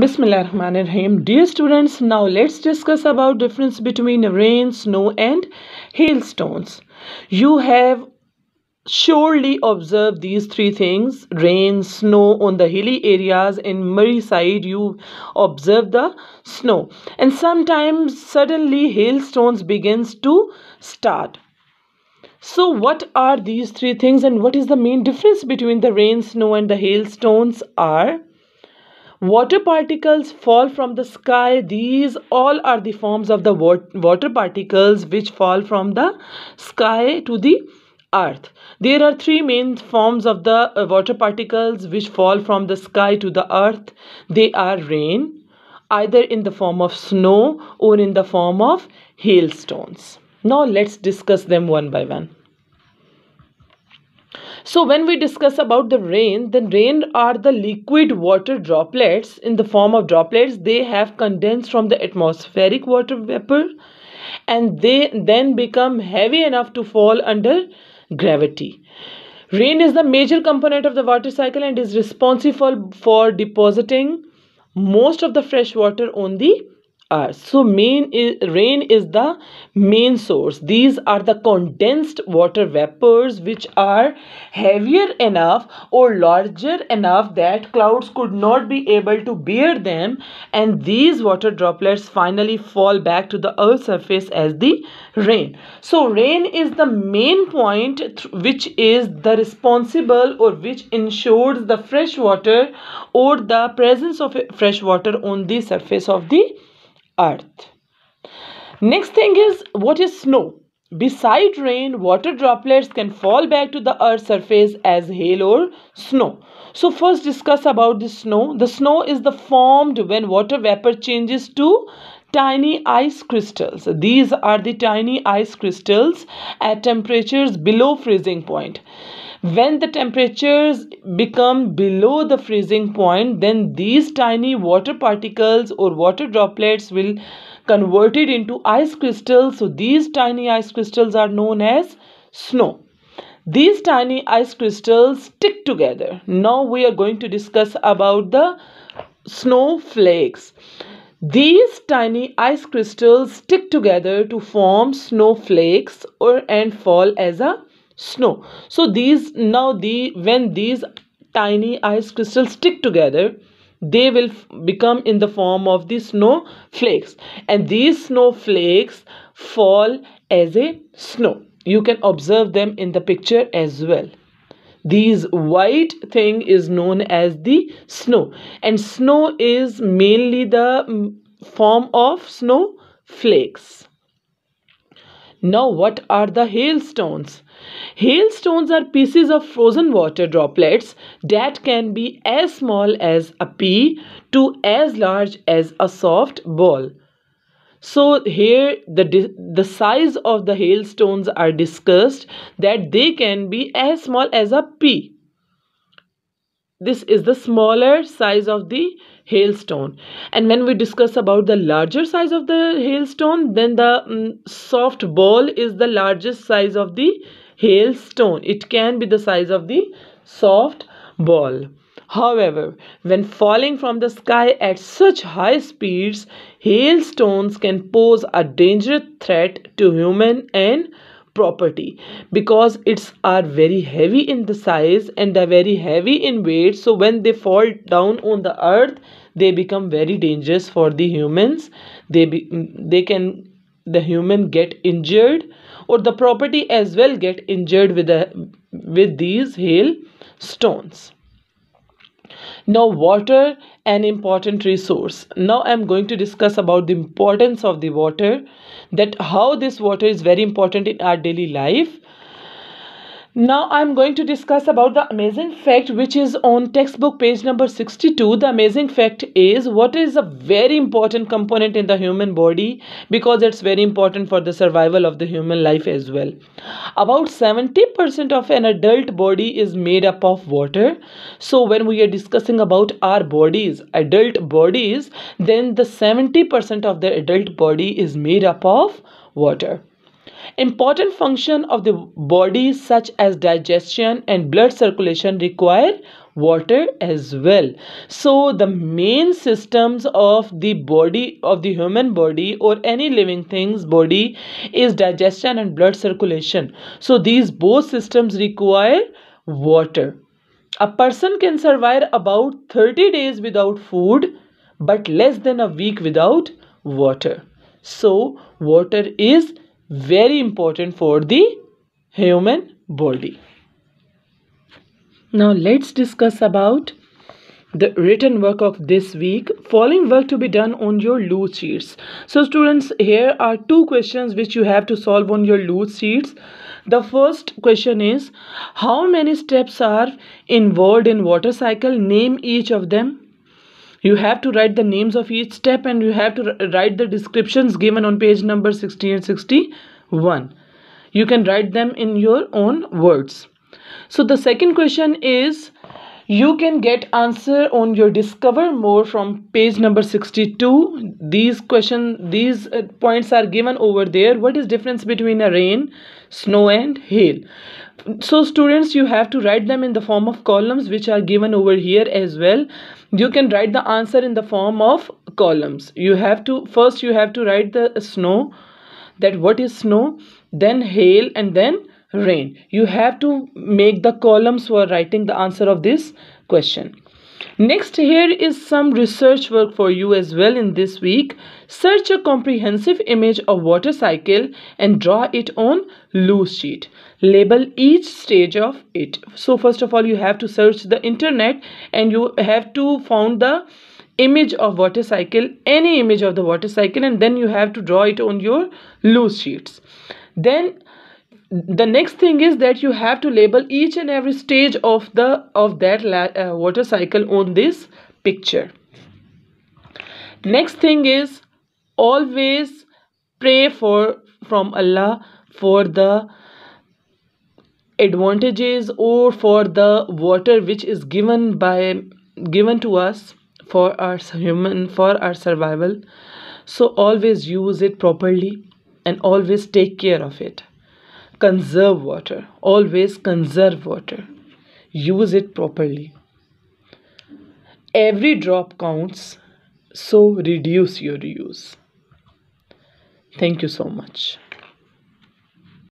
Bismillahirrahmanirrahim. Dear students, now let's discuss about difference between rain, snow and hailstones. You have surely observed these three things, rain, snow on the hilly areas in Murray side you observe the snow. And sometimes suddenly hailstones begins to start. So what are these three things and what is the main difference between the rain, snow and the hailstones are? Water particles fall from the sky. These all are the forms of the water particles which fall from the sky to the earth. There are three main forms of the uh, water particles which fall from the sky to the earth. They are rain, either in the form of snow or in the form of hailstones. Now let's discuss them one by one. So when we discuss about the rain, then rain are the liquid water droplets in the form of droplets. They have condensed from the atmospheric water vapor and they then become heavy enough to fall under gravity. Rain is the major component of the water cycle and is responsible for depositing most of the fresh water on the earth so main is, rain is the main source these are the condensed water vapors which are heavier enough or larger enough that clouds could not be able to bear them and these water droplets finally fall back to the earth's surface as the rain so rain is the main point which is the responsible or which ensures the fresh water or the presence of fresh water on the surface of the earth. Next thing is what is snow? Beside rain, water droplets can fall back to the earth's surface as hail or snow. So first discuss about the snow. The snow is the formed when water vapor changes to tiny ice crystals these are the tiny ice crystals at temperatures below freezing point when the temperatures become below the freezing point then these tiny water particles or water droplets will converted into ice crystals so these tiny ice crystals are known as snow these tiny ice crystals stick together now we are going to discuss about the snowflakes these tiny ice crystals stick together to form snowflakes or and fall as a snow. So these now the when these tiny ice crystals stick together they will become in the form of the snowflakes, and these snowflakes fall as a snow you can observe them in the picture as well these white thing is known as the snow and snow is mainly the mm, form of snow flakes now what are the hailstones hailstones are pieces of frozen water droplets that can be as small as a pea to as large as a soft ball so here the the size of the hailstones are discussed that they can be as small as a pea this is the smaller size of the hailstone and when we discuss about the larger size of the hailstone then the um, soft ball is the largest size of the hailstone it can be the size of the soft ball However, when falling from the sky at such high speeds, hailstones can pose a dangerous threat to human and property because it's are very heavy in the size and they're very heavy in weight so when they fall down on the earth they become very dangerous for the humans they be, mm, they can the human get injured or the property as well get injured with the with these hail stones now water an important resource now i'm going to discuss about the importance of the water that how this water is very important in our daily life now I'm going to discuss about the amazing fact which is on textbook page number 62. The amazing fact is what is a very important component in the human body because it's very important for the survival of the human life as well. About 70% of an adult body is made up of water. So when we are discussing about our bodies, adult bodies, then the 70% of the adult body is made up of water. Important functions of the body such as digestion and blood circulation require water as well. So the main systems of the body of the human body or any living thing's body is digestion and blood circulation. So these both systems require water. A person can survive about 30 days without food but less than a week without water. So water is very important for the human body now let's discuss about the written work of this week following work to be done on your loose sheets so students here are two questions which you have to solve on your loose sheets the first question is how many steps are involved in water cycle name each of them you have to write the names of each step and you have to write the descriptions given on page number 60 and 61 you can write them in your own words so the second question is you can get answer on your discover more from page number 62 these question these uh, points are given over there what is difference between a rain snow and hail so students you have to write them in the form of columns which are given over here as well you can write the answer in the form of columns you have to first you have to write the snow that what is snow then hail and then rain you have to make the columns for writing the answer of this question Next here is some research work for you as well in this week. Search a comprehensive image of water cycle and draw it on loose sheet. Label each stage of it. So first of all you have to search the internet and you have to found the image of water cycle any image of the water cycle and then you have to draw it on your loose sheets then the next thing is that you have to label each and every stage of the of that uh, water cycle on this picture next thing is always pray for from allah for the advantages or for the water which is given by given to us for our human for our survival so always use it properly and always take care of it conserve water always conserve water use it properly every drop counts so reduce your use thank you so much